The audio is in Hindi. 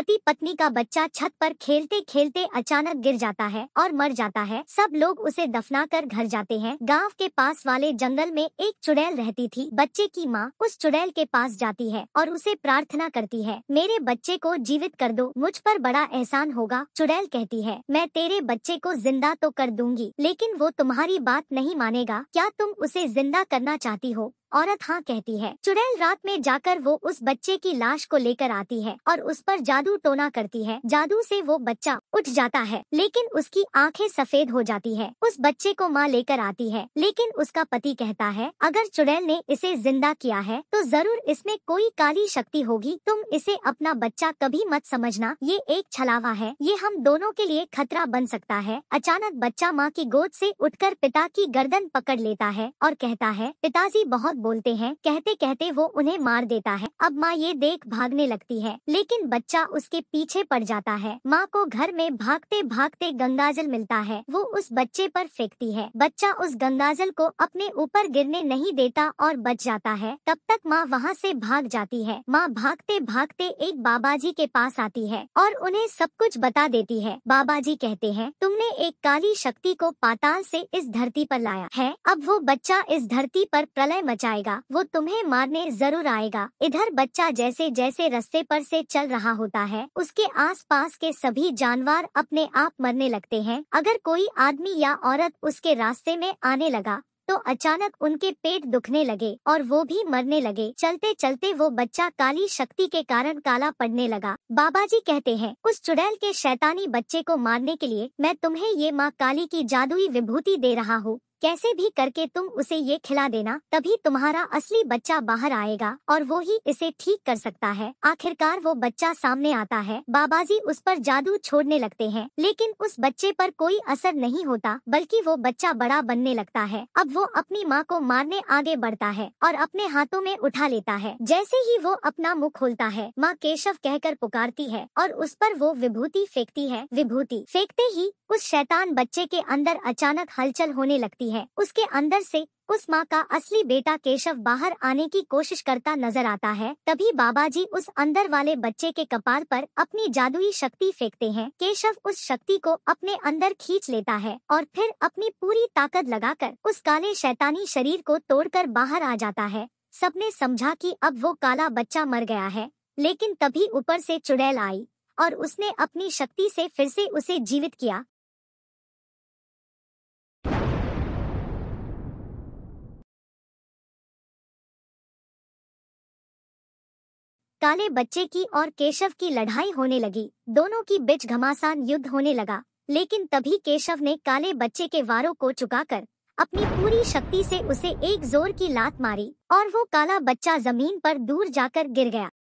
पति पत्नी का बच्चा छत पर खेलते खेलते अचानक गिर जाता है और मर जाता है सब लोग उसे दफना कर घर जाते हैं गांव के पास वाले जंगल में एक चुड़ैल रहती थी बच्चे की माँ उस चुड़ैल के पास जाती है और उसे प्रार्थना करती है मेरे बच्चे को जीवित कर दो मुझ पर बड़ा एहसान होगा चुड़ैल कहती है मैं तेरे बच्चे को जिंदा तो कर दूंगी लेकिन वो तुम्हारी बात नहीं मानेगा क्या तुम उसे जिंदा करना चाहती हो औरत हाँ कहती है चुड़ैल रात में जाकर वो उस बच्चे की लाश को लेकर आती है और उस पर जादू टोना करती है जादू से वो बच्चा उठ जाता है लेकिन उसकी आंखें सफेद हो जाती है उस बच्चे को माँ लेकर आती है लेकिन उसका पति कहता है अगर चुड़ैल ने इसे जिंदा किया है तो जरूर इसमें कोई काली शक्ति होगी तुम इसे अपना बच्चा कभी मत समझना ये एक छलावा है ये हम दोनों के लिए खतरा बन सकता है अचानक बच्चा माँ की गोद से उठकर पिता की गर्दन पकड़ लेता है और कहता है पिताजी बहुत बोलते हैं कहते कहते वो उन्हें मार देता है अब माँ ये देख भागने लगती है लेकिन बच्चा उसके पीछे पड़ जाता है माँ को घर में भागते भागते गंगाजल मिलता है वो उस बच्चे पर फेंकती है बच्चा उस गंगाजल को अपने ऊपर गिरने नहीं देता और बच जाता है तब तक माँ वहाँ से भाग जाती है माँ भागते भागते एक बाबा जी के पास आती है और उन्हें सब कुछ बता देती है बाबा जी कहते हैं तुमने एक काली शक्ति को पाताल से इस धरती पर लाया है अब वो बच्चा इस धरती पर प्रलय मचा जाएगा वो तुम्हें मारने जरूर आएगा इधर बच्चा जैसे जैसे रस्ते पर से चल रहा होता है उसके आसपास के सभी जानवर अपने आप मरने लगते हैं अगर कोई आदमी या औरत उसके रास्ते में आने लगा तो अचानक उनके पेट दुखने लगे और वो भी मरने लगे चलते चलते वो बच्चा काली शक्ति के कारण काला पड़ने लगा बाबा जी कहते हैं उस चुड़ैल के शैतानी बच्चे को मारने के लिए मैं तुम्हें ये माँ काली की जादुई विभूति दे रहा हूँ कैसे भी करके तुम उसे ये खिला देना तभी तुम्हारा असली बच्चा बाहर आएगा और वो ही इसे ठीक कर सकता है आखिरकार वो बच्चा सामने आता है बाबाजी उस पर जादू छोड़ने लगते हैं लेकिन उस बच्चे पर कोई असर नहीं होता बल्कि वो बच्चा बड़ा बनने लगता है अब वो अपनी माँ को मारने आगे बढ़ता है और अपने हाथों में उठा लेता है जैसे ही वो अपना मुँह खोलता है माँ केशव कहकर पुकारती है और उस पर वो विभूति फेंकती है विभूति फेंकते ही उस शैतान बच्चे के अंदर अचानक हलचल होने लगती है जाती है उसके अंदर से उस माँ का असली बेटा केशव बाहर आने की कोशिश करता नजर आता है तभी बाबा जी उस अंदर वाले बच्चे के कपाल पर अपनी जादुई शक्ति फेंकते हैं केशव उस शक्ति को अपने अंदर खींच लेता है और फिर अपनी पूरी ताकत लगाकर उस काले शैतानी शरीर को तोड़कर बाहर आ जाता है सबने समझा कि अब वो काला बच्चा मर गया है लेकिन तभी ऊपर से चुड़ैल आई और उसने अपनी शक्ति से फिर से उसे जीवित किया काले बच्चे की और केशव की लड़ाई होने लगी दोनों की बिच घमासान युद्ध होने लगा लेकिन तभी केशव ने काले बच्चे के वारों को चुकाकर अपनी पूरी शक्ति से उसे एक जोर की लात मारी और वो काला बच्चा जमीन पर दूर जाकर गिर गया